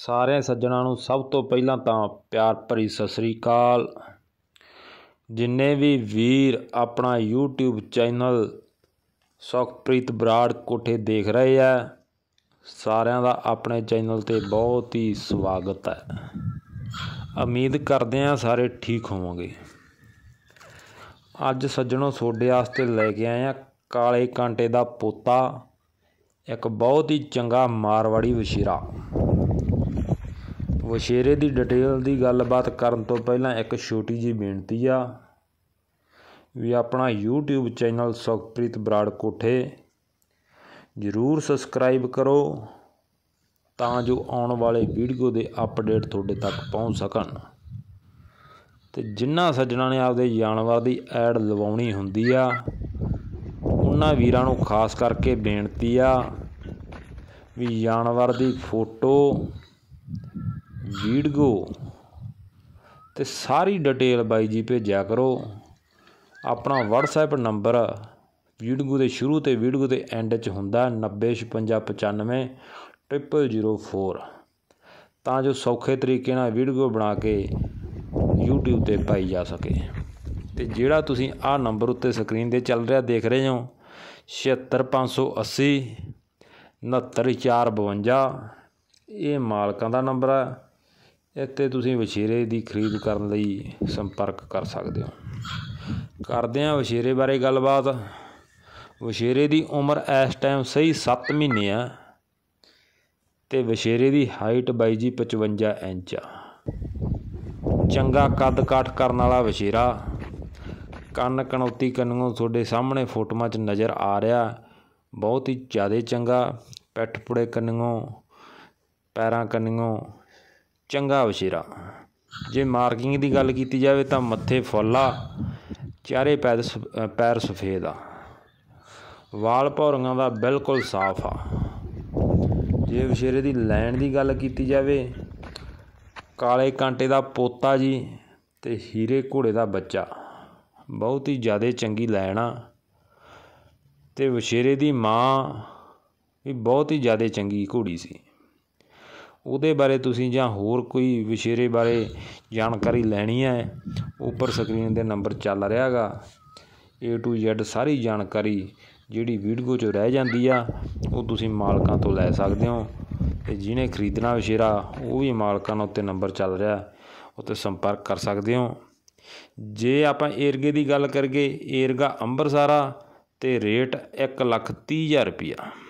ਸਾਰੇ ਸੱਜਣਾ ਨੂੰ ਸਭ ਤੋਂ ਪਹਿਲਾਂ ਤਾਂ ਪਿਆਰ ਭਰੀ ਸਤਿ ਸ੍ਰੀ ਅਕਾਲ ਜਿੰਨੇ ਵੀ ਵੀਰ ਆਪਣਾ YouTube ਚੈਨਲ ਸੁਖਪ੍ਰੀਤ ਬਰਾੜ ਕੋਠੇ ਦੇਖ ਰਹੇ ਆ ਸਾਰਿਆਂ ਦਾ ਆਪਣੇ ਚੈਨਲ ਤੇ ਬਹੁਤ ਹੀ ਸਵਾਗਤ ਹੈ ਉਮੀਦ ਕਰਦੇ ਆ ਸਾਰੇ ਠੀਕ ਹੋਵੋਗੇ ਅੱਜ ਸੱਜਣੋ ਤੁਹਾਡੇ ਆਸਤੇ ਲੈ ਕੇ ਆਏ ਆ ਕਾਲੇ ਕਾਂਟੇ ਦਾ ਪੋਤਾ ਇੱਕ ਬਹੁਤ ਹੀ ਚੰਗਾ ਮਾਰਵਾੜੀ ਵਸ਼ੀਰਾ ਵਛੇਰੇ ਦੀ ਡਿਟੇਲ ਦੀ ਗੱਲਬਾਤ ਕਰਨ ਤੋਂ ਪਹਿਲਾਂ ਇੱਕ ਛੋਟੀ ਜੀ ਬੇਨਤੀ ਆ ਵੀ ਆਪਣਾ YouTube ਚੈਨਲ ਸੁਖਪ੍ਰੀਤ ਬਰਾੜ ਕੋਠੇ ਜ਼ਰੂਰ ਸਬਸਕ੍ਰਾਈਬ ਕਰੋ ਤਾਂ ਜੋ ਆਉਣ ਵਾਲੇ ਵੀਡੀਓ ਦੇ ਅਪਡੇਟ ਤੁਹਾਡੇ ਤੱਕ ਪਹੁੰਚ ਸਕਣ ਤੇ ਜਿਨ੍ਹਾਂ ਸੱਜਣਾ ਨੇ ਆਪਦੇ ਜਾਨਵਰ ਦੀ ਐਡ ਲਵਾਉਣੀ ਹੁੰਦੀ ਆ ਉਹਨਾਂ ਵੀਰਾਂ ਨੂੰ ਖਾਸ ਕਰਕੇ ਬੇਨਤੀ ਆ ਵੀ ਜਾਨਵਰ ਦੀ ਫੋਟੋ ਵੀਡੀਓ ਤੇ ਸਾਰੀ ਡਿਟੇਲ ਬਾਈ ਜੀ ਭੇਜਿਆ ਕਰੋ ਆਪਣਾ WhatsApp ਨੰਬਰ ਵੀਡੀਓ ਦੇ ਸ਼ੁਰੂ ਤੇ ਵੀਡੀਓ ਦੇ ਐਂਡ 'ਚ ਹੁੰਦਾ 9056959004 ਤਾਂ ਜੋ ਸੌਖੇ ਤਰੀਕੇ ਨਾਲ ਵੀਡੀਓ ਬਣਾ ਕੇ YouTube ਤੇ ਪਾਈ ਜਾ ਸਕੇ ਤੇ ਜਿਹੜਾ ਤੁਸੀਂ ਆਹ ਨੰਬਰ ਉੱਤੇ ਸਕਰੀਨ ਤੇ ਚੱਲ ਰਿਹਾ ਦੇਖ ਰਹੇ ਹੋ 76580 69452 ਇਹ ਮਾਲਕਾਂ ਦਾ ਨੰਬਰ ਆ ਇੱਥੇ ਤੁਸੀਂ ਵਛੇਰੇ ਦੀ ਖਰੀਦ ਕਰਨ ਲਈ ਸੰਪਰਕ ਕਰ ਸਕਦੇ ਹੋ ਕਰਦੇ ਹਾਂ ਵਛੇਰੇ ਬਾਰੇ ਗੱਲਬਾਤ ਵਛੇਰੇ ਦੀ ਉਮਰ ਇਸ ਟਾਈਮ ਸਹੀ 7 ਮਹੀਨੇ ਆ ਤੇ ਵਛੇਰੇ ਦੀ ਹਾਈਟ ਬਾਈ ਜੀ 55 ਇੰਚ ਆ ਚੰਗਾ ਕੱਦ ਕਾਠ ਕਰਨ ਵਾਲਾ ਵਛੇਰਾ ਕੰਨ ਕਣੌਤੀ ਕੰਨੋਂ ਤੁਹਾਡੇ ਸਾਹਮਣੇ ਫੋਟੋਆਂ 'ਚ ਨਜ਼ਰ ਆ ਰਿਹਾ ਬਹੁਤ ਹੀ ਜ਼ਿਆਦਾ ਚੰਗਾ ਪੈਠਪੁੜੇ ਕੰਨੋਂ ਪੈਰਾਂ ਕੰਨੋਂ ਚੰਗਾ ਵਸ਼ੇਰਾ ਜੇ ਮਾਰਕਿੰਗ ਦੀ ਗੱਲ ਕੀਤੀ ਜਾਵੇ ਤਾਂ ਮੱਥੇ ਫੁੱਲਾ ਚਾਰੇ ਪੈਰ ਪੈਰ ਸਫੇਦ ਆ ਵਾਲ ਪੌਰੀਆਂ ਦਾ ਬਿਲਕੁਲ ਸਾਫ਼ ਆ ਜੇ ਵਸ਼ੇਰੇ ਦੀ ਲੈਣ ਦੀ ਗੱਲ ਕੀਤੀ ਜਾਵੇ ਕਾਲੇ ਕਾਂਟੇ ਦਾ ਪੋਤਾ ਜੀ ਤੇ ਹੀਰੇ ਘੋੜੇ ਦਾ ਬੱਚਾ ਬਹੁਤ ਹੀ ਜ਼ਿਆਦਾ ਚੰਗੀ ਲੈਣਾ ਤੇ ਵਸ਼ੇਰੇ ਦੀ ਮਾਂ ਵੀ ਬਹੁਤ ਹੀ ਜ਼ਿਆਦਾ ਚੰਗੀ ਘੋੜੀ ਸੀ ਉਹਦੇ ਬਾਰੇ ਤੁਸੀਂ ਜਾਂ ਹੋਰ ਕੋਈ ਵਿਸ਼ੇਰੇ ਬਾਰੇ ਜਾਣਕਾਰੀ ਲੈਣੀ ਹੈ ਉੱਪਰ ਸਕਰੀਨ ਦੇ ਨੰਬਰ ਚੱਲ ਰਿਹਾਗਾ A to Z ਸਾਰੀ ਜਾਣਕਾਰੀ ਜਿਹੜੀ ਵੀਡੀਓ 'ਚ ਰਹਿ ਜਾਂਦੀ ਆ ਉਹ ਤੁਸੀਂ ਮਾਲਕਾਂ ਤੋਂ ਲੈ ਸਕਦੇ ਹੋ ਤੇ ਜਿਹਨੇ ਖਰੀਦਣਾ ਵਿਸ਼ੇਰਾ ਉਹ ਵੀ ਮਾਲਕਾਂ ਨਾਲ ਉੱਤੇ ਨੰਬਰ ਚੱਲ ਰਿਹਾ ਉੱਤੇ ਸੰਪਰਕ ਕਰ ਸਕਦੇ ਹੋ ਜੇ ਆਪਾਂ ਏਰਗੇ ਦੀ ਗੱਲ ਕਰਗੇ ਏਰਗਾ ਅੰਬਰਸਾਰਾ ਤੇ ਰੇਟ 1 ਲੱਖ 30 ਹਜ਼ਾਰ